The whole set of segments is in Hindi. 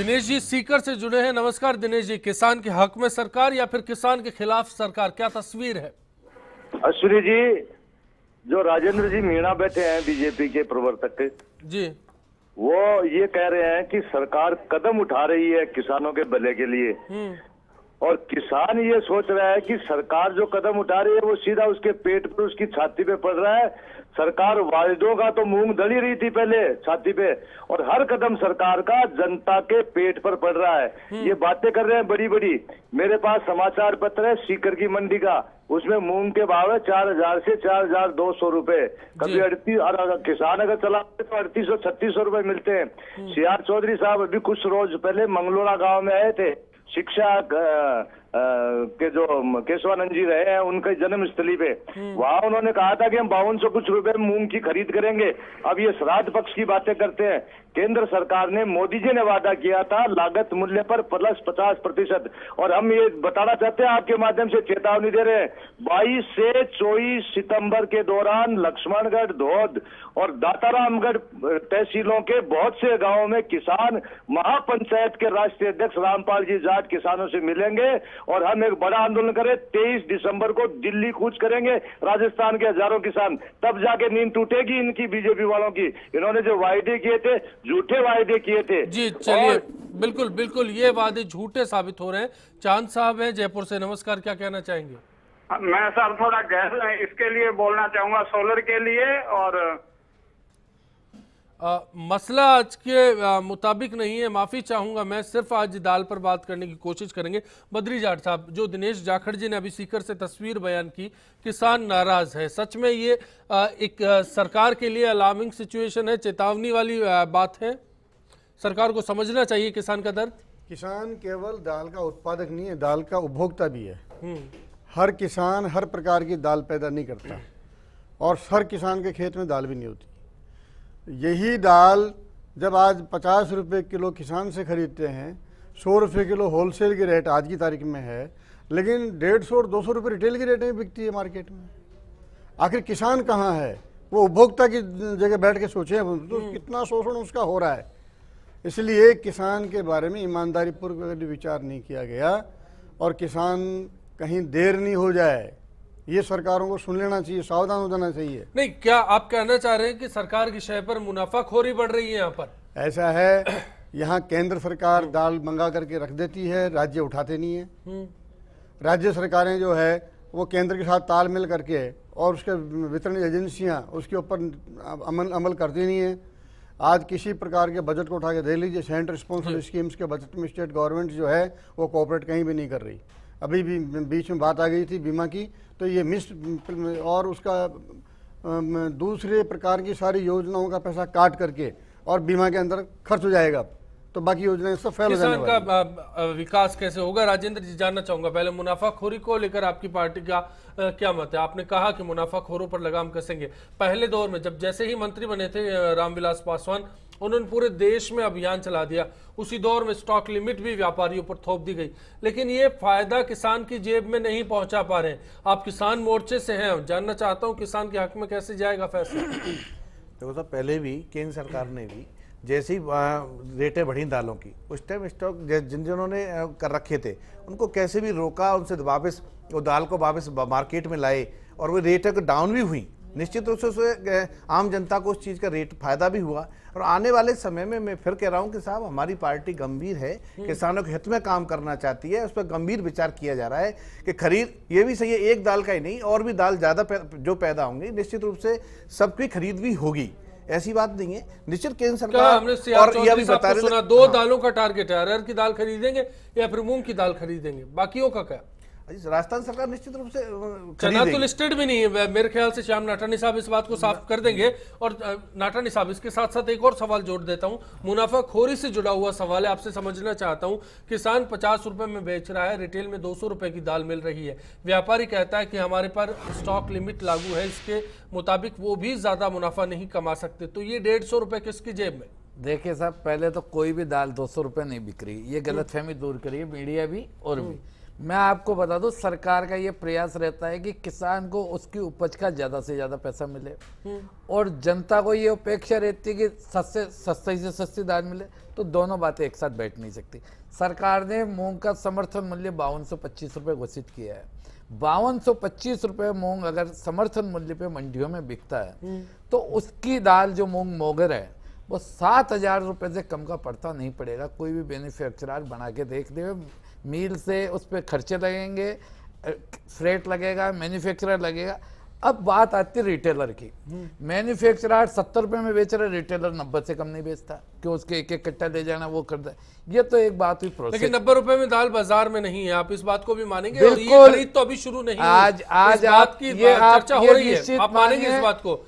दिनेश जी सीकर से जुड़े हैं नमस्कार दिनेश जी किसान के हक में सरकार या फिर किसान के खिलाफ सरकार क्या तस्वीर है अश्विनी जी जो राजेंद्र जी मीणा बैठे हैं बीजेपी के प्रवर्तक जी वो ये कह रहे हैं कि सरकार कदम उठा रही है किसानों के भले के लिए हम्म। और किसान ये सोच रहा है कि सरकार जो कदम उठा रही है वो सीधा उसके पेट पर उसकी छाती पे पड़ रहा है सरकार वायदों का तो मूंग दली रही थी पहले छाती पे और हर कदम सरकार का जनता के पेट पर पड़ रहा है हम्म। ये बातें कर रहे हैं बड़ी बड़ी मेरे पास समाचार पत्र है सीकर की मंडी का उसमें मूंग के भाव है चार हजार से चार हजार दो सौ रूपये कभी अड़तीस किसान अगर चलाते तो अड़तीस सौ छत्तीस सौ रूपये मिलते हैं हम्म। सी आर चौधरी साहब अभी कुछ रोज पहले मंगलोरा गाँव में आए थे शिक्षा के जो केशवानंद जी रहे हैं उनके जन्म स्थली पे हम्म। वहां उन्होंने कहा था कि हम बावन सौ कुछ रुपए मूंग की खरीद करेंगे अब ये श्राद्ध पक्ष की बातें करते हैं केंद्र सरकार ने मोदी जी ने वादा किया था लागत मूल्य पर प्लस पचास प्रतिशत और हम ये बताना चाहते हैं आपके माध्यम से चेतावनी दे रहे हैं बाईस से चौबीस सितंबर के दौरान लक्ष्मणगढ़ धोध और दातारामगढ़ तहसीलों के बहुत से गांवों में किसान महापंचायत के राष्ट्रीय अध्यक्ष रामपाल जी जाट किसानों से मिलेंगे और हम एक बड़ा आंदोलन करें तेईस दिसंबर को दिल्ली कूच करेंगे राजस्थान के हजारों किसान तब जाके नींद टूटेगी इनकी बीजेपी वालों की इन्होंने जो वायदे किए थे झूठे वायदे किए थे जी चलिए बिल्कुल बिल्कुल ये वादे झूठे साबित हो रहे हैं चांद साहब है जयपुर से नमस्कार क्या कहना चाहेंगे मैं सर थोड़ा गहरा इसके लिए बोलना चाहूंगा सोलर के लिए और आ, मसला आज के मुताबिक नहीं है माफ़ी चाहूँगा मैं सिर्फ आज दाल पर बात करने की कोशिश करेंगे बद्री जाट साहब जो दिनेश जाखड़ जी ने अभी सीकर से तस्वीर बयान की किसान नाराज़ है सच में ये आ, एक आ, सरकार के लिए अलार्मिंग सिचुएशन है चेतावनी वाली आ, बात है सरकार को समझना चाहिए किसान का दर्द किसान केवल दाल का उत्पादक नहीं है दाल का उपभोक्ता भी है हम्म। हर किसान हर प्रकार की दाल पैदा नहीं करता और हर किसान के खेत में दाल भी नहीं होती यही दाल जब आज पचास रुपये किलो किसान से ख़रीदते हैं सौ रुपये किलो होलसेल की रेट आज की तारीख में है लेकिन डेढ़ सौ और दो सौ रुपये रिटेल की रेट में बिकती है मार्केट में आखिर किसान कहाँ है वो उपभोक्ता की जगह बैठ के सोचे तो हम्म। कितना शोषण उसका हो रहा है इसलिए किसान के बारे में ईमानदारी पूर्वक विचार नहीं किया गया और किसान कहीं देर नहीं हो जाए ये सरकारों को सुन लेना चाहिए सावधान हो जाना चाहिए नहीं क्या आप कहना चाह रहे हैं कि सरकार की शय पर मुनाफाखोरी बढ़ रही है यहाँ पर ऐसा है यहाँ केंद्र सरकार दाल मंगा करके रख देती है राज्य उठाते नहीं है हम्म। राज्य सरकारें जो है वो केंद्र के साथ तालमेल करके और उसके वितरण एजेंसियाँ उसके ऊपर अमल अमल करती नहीं है आज किसी प्रकार के बजट को उठा के दे लीजिए सेंट्रल रिस्पॉन्सिबल हम्म। स्कीम्स के बजट में स्टेट गवर्नमेंट जो है वो कॉपरेट कहीं भी नहीं कर रही अभी भी बीच में बात आ गई थी बीमा की तो ये मिस और उसका दूसरे प्रकार की सारी योजनाओं का पैसा काट करके और बीमा के अंदर खर्च हो जाएगा तो बाकी योजनाएं सब फैल हो का विकास कैसे होगा राजेंद्र जी जानना चाहूंगा पहले मुनाफाखोरी को लेकर आपकी पार्टी का क्या मत है आपने कहा कि मुनाफाखोरों पर लगाम कसेंगे पहले दौर में जब जैसे ही मंत्री बने थे रामविलास पासवान उन्होंने पूरे देश में अभियान चला दिया उसी दौर में स्टॉक लिमिट भी व्यापारियों पर थोप दी गई लेकिन ये फायदा किसान की जेब में नहीं पहुंचा पा रहे आप किसान मोर्चे से हैं जानना चाहता हूँ किसान के हक में कैसे जाएगा फैसला देखो साहब पहले भी केंद्र सरकार ने भी जैसी रेटें बढ़ी दालों की उस टाइम स्टॉक जिन जिन्होंने कर रखे थे उनको कैसे भी रोका उनसे वापस वो दाल को वापस मार्केट में लाए और वो रेटें डाउन भी हुई निश्चित रूप से आम जनता को उस चीज़ का रेट फायदा भी हुआ और आने वाले समय में मैं फिर कह रहा हूं कि साहब हमारी पार्टी गंभीर है हम्म। किसानों के हित में काम करना चाहती है उस पर गंभीर विचार किया जा रहा है कि खरीद ये भी सही है एक दाल का ही नहीं और भी दाल ज़्यादा जो पैदा होंगी निश्चित रूप से सबकी खरीद भी होगी ऐसी बात नहीं है निश्चित केंद्र सरकार हमने और ये भी बता रहे दो हाँ। दालों का टारगेट है अरहर की दाल खरीदेंगे या फिर मूंग की दाल खरीदेंगे बाकियों का क्या राजस्थान सरकार निश्चित रूप से चना तो लिस्टेड भी नहीं है मेरे ख्याल से श्याम नाटानी साहब इस बात को साफ कर देंगे और नाटानी साहब इसके साथ साथ एक और सवाल जोड़ देता हूँ खोरी से जुड़ा हुआ सवाल है आपसे समझना चाहता हूँ किसान पचास रुपए में बेच रहा है रिटेल में दो सौ की दाल मिल रही है व्यापारी कहता है कि हमारे पास स्टॉक लिमिट लागू है इसके मुताबिक वो भी ज्यादा मुनाफा नहीं कमा सकते तो ये डेढ़ सौ रुपए किसकी जेब में देखिये साहब पहले तो कोई भी दाल दो सौ नहीं बिक रही ये हम्म। गलत फहमी दूर करिए मीडिया भी और भी हम्म। मैं आपको बता दूं सरकार का ये प्रयास रहता है कि किसान को उसकी उपज का ज़्यादा से ज़्यादा पैसा मिले हम्म। और जनता को ये अपेक्षा रहती है कि सस्ते सस्ते से सस्ती दाल मिले तो दोनों बातें एक साथ बैठ नहीं सकती सरकार ने मूंग का समर्थन मूल्य बावन सौ पच्चीस रुपये घोषित किया है बावन सौ पच्चीस रुपये मूंग अगर समर्थन मूल्य पे मंडियों में बिकता है हम्म। तो उसकी दाल जो मूंग मोगर है वो सात हजार रुपये से कम का पड़ता नहीं पड़ेगा कोई भी मैन्युफैक्चरार बना के देख दे मील से उस पर खर्चे लगेंगे फ्रेट लगेगा मैन्युफैक्चरर लगेगा अब बात आती रिटेलर की मैन्युफैक्चरर हम्म। सत्तर रुपए में बेच रहा है रिटेलर नब्बे से कम नहीं बेचता क्यों उसके एक एक कट्टा ले जाना वो करता है ये तो एक बात हुई प्रोसेस लेकिन नब्बे रुपए में दाल बाजार में नहीं है आप इस बात को भी मानेंगे और ये खरीद तो अभी शुरू नहीं आज आज आपकी चर्चा हो रही है आप मानेंगे इस बात को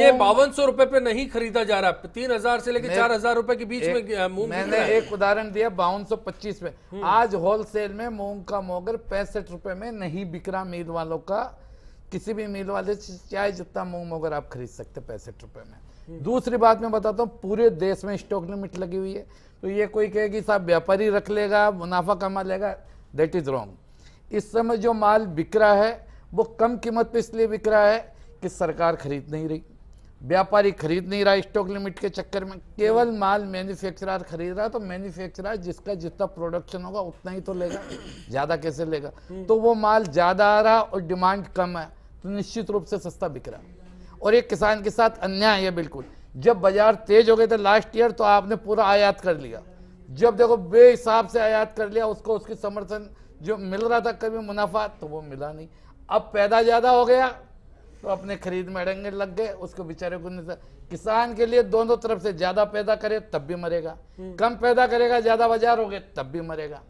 ये बावन सौ रुपए पे नहीं खरीदा जा रहा तीन हजार से लेकर चार हजार रुपए के बीच में मैंने एक उदाहरण दिया बावन सौ पच्चीस में हम्म। आज होलसेल में मूंग का मोगर पैंसठ रुपए में नहीं बिक रहा मील वालों का किसी भी मिल वाले से चाहे जितना मूंग मगर आप खरीद सकते पैंसठ रुपए में दूसरी बात मैं बताता हूँ पूरे देश में स्टॉक लिमिट लगी हुई है तो ये कोई कहे कि साहब व्यापारी रख लेगा मुनाफा कमा लेगा देट इज़ रॉन्ग इस समय जो माल बिक रहा है वो कम कीमत पे इसलिए बिक रहा है कि सरकार खरीद नहीं रही व्यापारी खरीद नहीं रहा स्टॉक लिमिट के चक्कर में केवल माल मैन्युफैक्चरर खरीद रहा तो मैन्युफैक्चरर जिसका जितना प्रोडक्शन होगा उतना ही तो लेगा ज़्यादा कैसे लेगा तो वो माल ज़्यादा आ रहा और डिमांड कम है तो निश्चित रूप से सस्ता बिक रहा और एक किसान के साथ अन्याय है बिल्कुल जब बाजार तेज हो गए थे लास्ट ईयर तो आपने पूरा आयात कर लिया जब देखो बेहिसाब से आयात कर लिया उसको उसकी समर्थन जो मिल रहा था कभी मुनाफा तो वो मिला नहीं अब पैदा ज़्यादा हो गया तो अपने खरीद में अड़ेंगे लग गए उसको बेचारे को नहीं किसान के लिए दोनों तरफ से ज़्यादा पैदा करे तब भी मरेगा हम्म। कम पैदा करेगा ज़्यादा बाजार हो गए तब भी मरेगा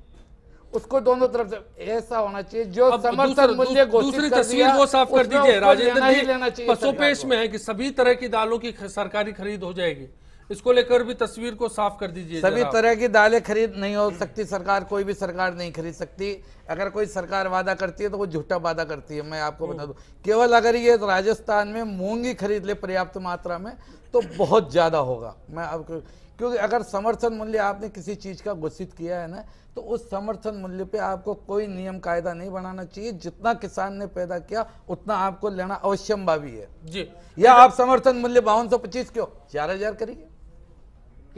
उसको दोनों तरफ से ऐसा होना चाहिए जो समर्थन मूल्य दूसरी तस्वीर वो साफ कर दीजिए राजेंद्र जी पसोपेश में है कि सभी तरह की दालों की सरकारी खरीद हो जाएगी इसको लेकर भी तस्वीर को साफ कर दीजिए सभी तरह की दालें खरीद नहीं हो सकती सरकार कोई भी सरकार नहीं खरीद सकती अगर कोई सरकार वादा करती है तो वो झूठा वादा करती है मैं आपको बता दूं केवल अगर ये तो राजस्थान में मूंगी खरीद ले पर्याप्त मात्रा में तो बहुत ज्यादा होगा मैं आपको क्योंकि अगर समर्थन मूल्य आपने किसी चीज़ का घोषित किया है ना तो उस समर्थन मूल्य पे आपको कोई नियम कायदा नहीं बनाना चाहिए जितना किसान ने पैदा किया उतना आपको लेना अवश्यम भावी है जी या आप समर्थन मूल्य बावन सौ पच्चीस क्यों चार हजार करिए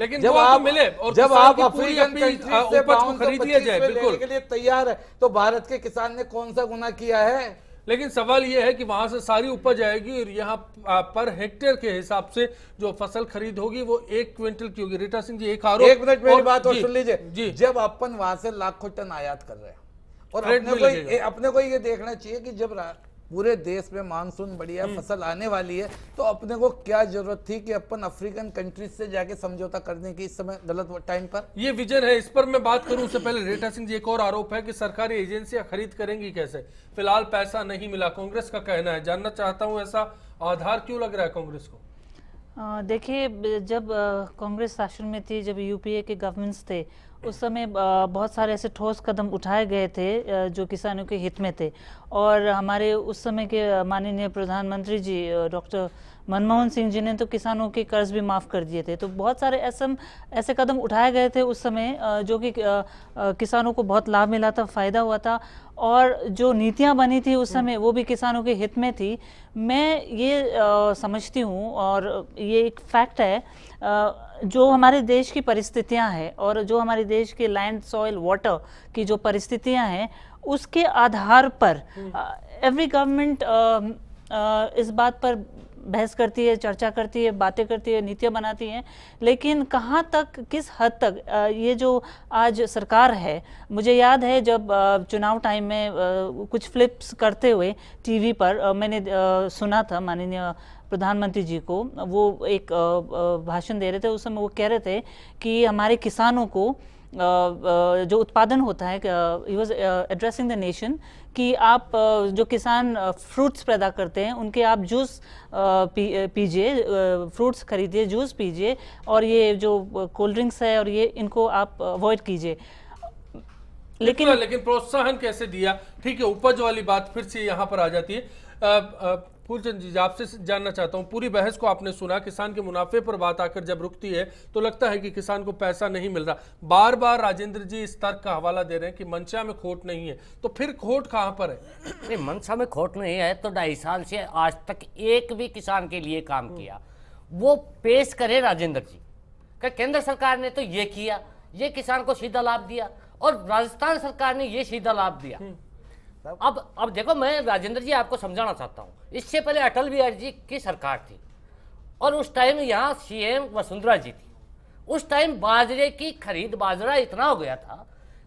लेकिन जब आप मिले और जब आप अफ्रीकन कंट्री से खरीद लिया जाए बिल्कुल के लिए तैयार है तो भारत के किसान ने कौन सा गुना किया है लेकिन सवाल यह है कि वहां से सारी उपज आएगी और यहाँ पर हेक्टेयर के हिसाब से जो फसल खरीद होगी वो एक क्विंटल की होगी रीटा सिंह जी एक आरोप एक मिनट मेरी बात और सुन लीजिए जी जब अपन वहां से लाखों टन आयात कर रहे हैं और अपने को, अपने को ये देखना चाहिए कि जब पूरे देश में मानसून बढ़िया हम्म। फसल आने वाली है तो अपने को क्या जरूरत थी कि अपन अफ्रीकन कंट्रीज से जाके समझौता करने की इस समय गलत टाइम पर ये विजन है इस पर मैं बात करूं उससे पहले रेटा सिंह जी एक और आरोप है कि सरकारी एजेंसियां खरीद करेंगी कैसे फिलहाल पैसा नहीं मिला कांग्रेस का कहना है जानना चाहता हूँ ऐसा आधार क्यों लग रहा है कांग्रेस को देखिए जब कांग्रेस शासन में थी जब यूपीए के गवर्नमेंट्स थे उस समय बहुत सारे ऐसे ठोस कदम उठाए गए थे जो किसानों के हित में थे और हमारे उस समय के माननीय प्रधानमंत्री जी डॉक्टर मनमोहन सिंह जी ने तो किसानों के कर्ज भी माफ़ कर दिए थे तो बहुत सारे ऐसे ऐसे कदम उठाए गए थे उस समय जो कि किसानों को बहुत लाभ मिला था फ़ायदा हुआ था और जो नीतियां बनी थी उस समय वो भी किसानों के हित में थी मैं ये आ, समझती हूँ और ये एक फैक्ट है आ, जो हमारे देश की परिस्थितियां हैं और जो हमारे देश के लैंड सॉइल वाटर की जो परिस्थितियां हैं उसके आधार पर एवरी हम्म। गवर्नमेंट इस बात पर बहस करती है चर्चा करती है बातें करती है नीतियाँ बनाती हैं लेकिन कहाँ तक किस हद तक ये जो आज सरकार है मुझे याद है जब चुनाव टाइम में कुछ फ्लिप्स करते हुए टीवी पर मैंने सुना था माननीय प्रधानमंत्री जी को वो एक भाषण दे रहे थे उस समय वो कह रहे थे कि हमारे किसानों को जो उत्पादन होता है ही वॉज एड्रेसिंग द नेशन कि आप जो किसान फ्रूट्स पैदा करते हैं उनके आप जूस पीजिए फ्रूट्स खरीदिए जूस पीजिए और ये जो कोल्ड ड्रिंक्स है और ये इनको आप अवॉइड कीजिए लेकिन लेकिन प्रोत्साहन कैसे दिया ठीक है उपज वाली बात फिर से यहाँ पर आ जाती है आ, आ, फूलचंद जी आपसे जानना चाहता हूँ पूरी बहस को आपने सुना किसान के मुनाफे पर बात आकर जब रुकती है तो लगता है कि किसान को पैसा नहीं मिल रहा बार बार राजेंद्र जी इस तर्क का हवाला दे रहे हैं कि मंशा में खोट नहीं है तो फिर खोट कहाँ पर है नहीं मनसा में खोट नहीं है तो ढाई साल से आज तक एक भी किसान के लिए काम हम्म। किया वो पेश करे राजेंद्र जी का केंद्र सरकार ने तो ये किया ये किसान को सीधा लाभ दिया और राजस्थान सरकार ने ये सीधा लाभ दिया हम्म। अब अब देखो मैं राजेंद्र जी आपको समझाना चाहता हूँ इससे पहले अटल बिहारी जी की सरकार थी और उस टाइम यहाँ सीएम वसुंधरा जी थी उस टाइम बाजरे की खरीद बाजरा इतना हो गया था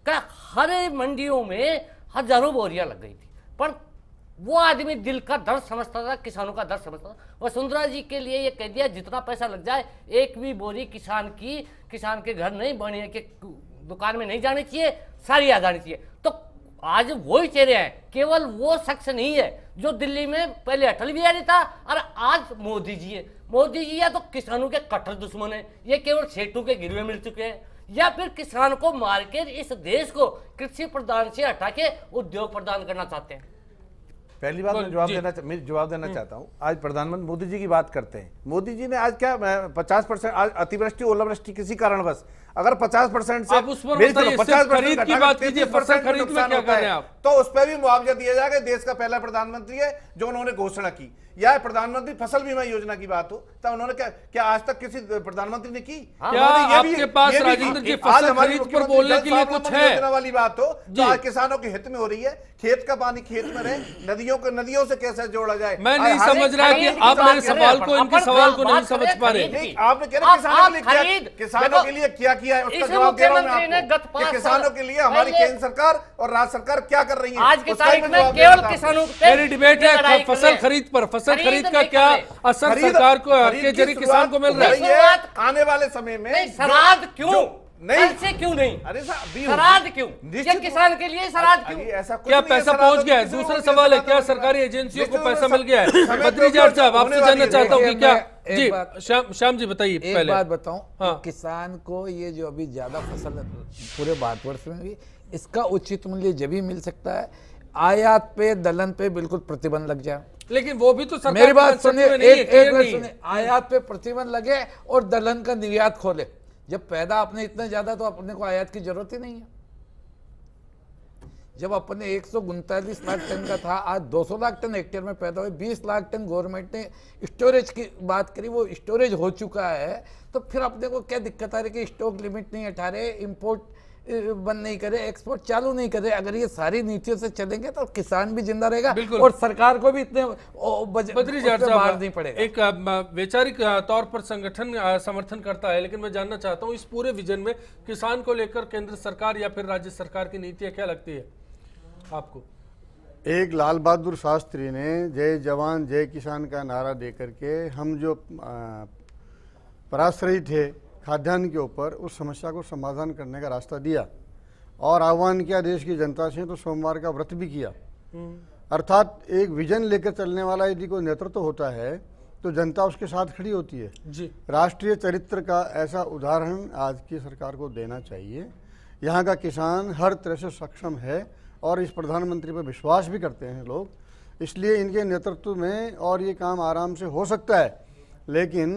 कि हर मंडियों में हजारों बोरियां लग गई थी पर वो आदमी दिल का दर्द समझता था किसानों का दर्द समझता था वसुंधरा जी के लिए ये कह दिया जितना पैसा लग जाए एक भी बोरी किसान की किसान के घर नहीं बने के दुकान में नहीं जानी चाहिए सारी आ जानी चाहिए तो आज वो चेहरे हैं केवल वो शख्स नहीं है जो दिल्ली में पहले अटल बिहारी था और आज मोदी जी है मोदी जी या तो किसानों के कट्टर दुश्मन है ये केवल सेठों के गिरवे मिल चुके हैं या फिर किसान को मार के इस देश को कृषि प्रदान से हटा के उद्योग प्रदान करना चाहते हैं पहली बात तो मैं जवाब देना मैं जवाब देना चाहता हूं आज प्रधानमंत्री मोदी जी की बात करते हैं मोदी जी ने आज क्या पचास परसेंट आज अतिवृष्टि ओलावृष्टि किसी कारणवश अगर 50 परसेंट से तो पचास परसेंट की बात तो उस पर भी मुआवजा दिया जाएगा देश का पहला प्रधानमंत्री है जो उन्होंने घोषणा की या प्रधानमंत्री फसल बीमा योजना की बात हो तो उन्होंने क्या क्या आज तक किसी प्रधानमंत्री ने की हाँ। हाँ, आपके पास राजेंद्र पर बोलने के लिए कुछ है योजना वाली बात हो जो तो आज किसानों के हित में हो रही है खेत का पानी खेत में रहे नदियों को नदियों से कैसे जोड़ा जाए मैं नहीं समझ रहा कि आप मेरे सवाल को इनके सवाल को नहीं समझ पा रहे आपने किसानों के लिए किसानों के लिए क्या किया है उसका जवाब दे रहा हूं मैं आपको किसानों के लिए हमारी केंद्र सरकार और राज्य सरकार क्या कर रही है आज की तारीख में केवल किसानों मेरी डिबेट है फसल खरीद पर फसल खरीद का क्या असर सरकार को किसान को मिल रहा है आने वाले समय में श्राद्ध क्यों नहीं ऐसे क्यों नहीं अरे सराद क्यों ये किसान के लिए सराद क्यों तो ऐसा क्या पैसा पहुंच गया है दूसरा सवाल है क्या सरकारी एजेंसियों को पैसा मिल गया है बद्रीजाट साहब आपसे जानना चाहता हूँ क्या जी श्याम श्याम जी बताइए एक पहले बात बताऊं हाँ। किसान को ये जो अभी ज्यादा फसल पूरे भारतवर्ष में भी इसका उचित मूल्य जब भी मिल सकता है आयात पे दलन पे बिल्कुल प्रतिबंध लग जाए लेकिन वो भी तो सरकार मेरी बात सुनिए एक, एक, एक सुनिए आयात पे प्रतिबंध लगे और दलहन का निर्यात खोले जब पैदा अपने इतना ज़्यादा तो अपने को आयात की ज़रूरत ही नहीं है जब अपने एक सौ लाख टन का था आज 200 लाख टन हेक्टेयर में पैदा हुए 20 लाख टन गवर्नमेंट ने स्टोरेज की बात करी वो स्टोरेज हो चुका है तो फिर अपने को क्या दिक्कत आ रही कि स्टॉक लिमिट नहीं हटा रहे इम्पोर्ट बंद नहीं करे एक्सपोर्ट चालू नहीं करे अगर ये सारी नीतियों से चलेंगे तो किसान भी जिंदा रहेगा और सरकार को भी इतने नहीं पड़ेगा एक वैचारिक तौर पर संगठन समर्थन करता है लेकिन मैं जानना चाहता हूँ इस पूरे विजन में किसान को लेकर केंद्र सरकार या फिर राज्य सरकार की नीतियाँ क्या लगती है आपको एक लाल बहादुर शास्त्री ने जय जवान जय किसान का नारा दे करके हम जो पराश्रयी थे खाद्यान्न के ऊपर उस समस्या को समाधान करने का रास्ता दिया और आह्वान किया देश की जनता से तो सोमवार का व्रत भी किया हम्म। अर्थात एक विजन लेकर चलने वाला यदि कोई नेतृत्व होता है तो जनता उसके साथ खड़ी होती है राष्ट्रीय चरित्र का ऐसा उदाहरण आज की सरकार को देना चाहिए यहाँ का किसान हर तरह से सक्षम है और इस प्रधानमंत्री पर विश्वास भी करते हैं लोग इसलिए इनके नेतृत्व में और ये काम आराम से हो सकता है लेकिन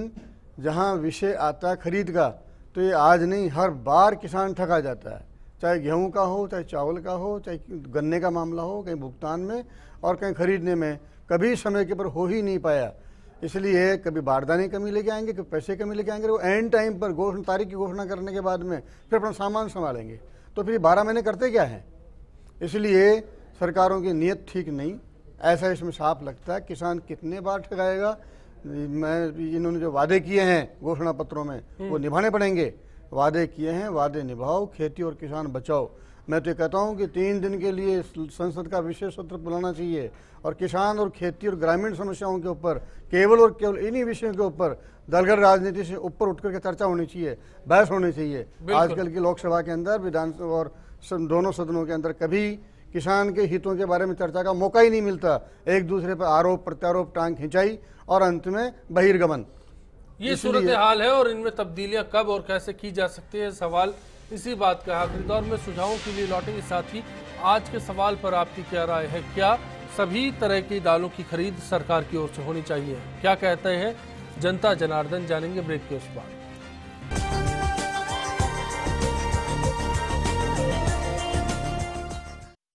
जहाँ विषय आता है खरीद का तो ये आज नहीं हर बार किसान ठगा जाता है चाहे गेहूं का हो चाहे चावल का हो चाहे गन्ने का मामला हो कहीं भुगतान में और कहीं खरीदने में कभी समय के ऊपर हो ही नहीं पाया इसलिए कभी बारदाने कमी लेके आएंगे कभी पैसे कमी लेके आएंगे वो एंड टाइम पर घोषणा तारीख की घोषणा करने के बाद में फिर अपना सामान संभालेंगे तो फिर बारह महीने करते क्या हैं इसलिए सरकारों की नीयत ठीक नहीं ऐसा इसमें साफ लगता है किसान कितने बार ठगाएगा मैं इन्होंने जो वादे किए हैं घोषणा पत्रों में हम्म। वो निभाने पड़ेंगे वादे किए हैं वादे निभाओ खेती और किसान बचाओ मैं तो कहता हूँ कि तीन दिन के लिए संसद का विशेष सत्र बुलाना चाहिए और किसान और खेती और ग्रामीण समस्याओं के ऊपर केवल और केवल इन्हीं विषयों के ऊपर दलगढ़ राजनीति से ऊपर उठकर के चर्चा होनी चाहिए बहस होनी चाहिए आजकल की लोकसभा के अंदर विधानसभा और दोनों सदनों के अंदर कभी किसान के हितों के बारे में चर्चा का मौका ही नहीं मिलता एक दूसरे पर आरोप प्रत्यारोप टांग खिंचाई और अंत में बहिर्गमन ये सूरत हाल है और इनमें तब्दीलियां कब और कैसे की जा सकती है सवाल इसी बात का आखिरी दौर में सुझावों के लिए लौटेंगे साथ ही आज के सवाल पर आपकी क्या राय है क्या सभी तरह की दालों की खरीद सरकार की ओर से होनी चाहिए क्या कहते हैं जनता जनार्दन जानेंगे ब्रेक के उस बाद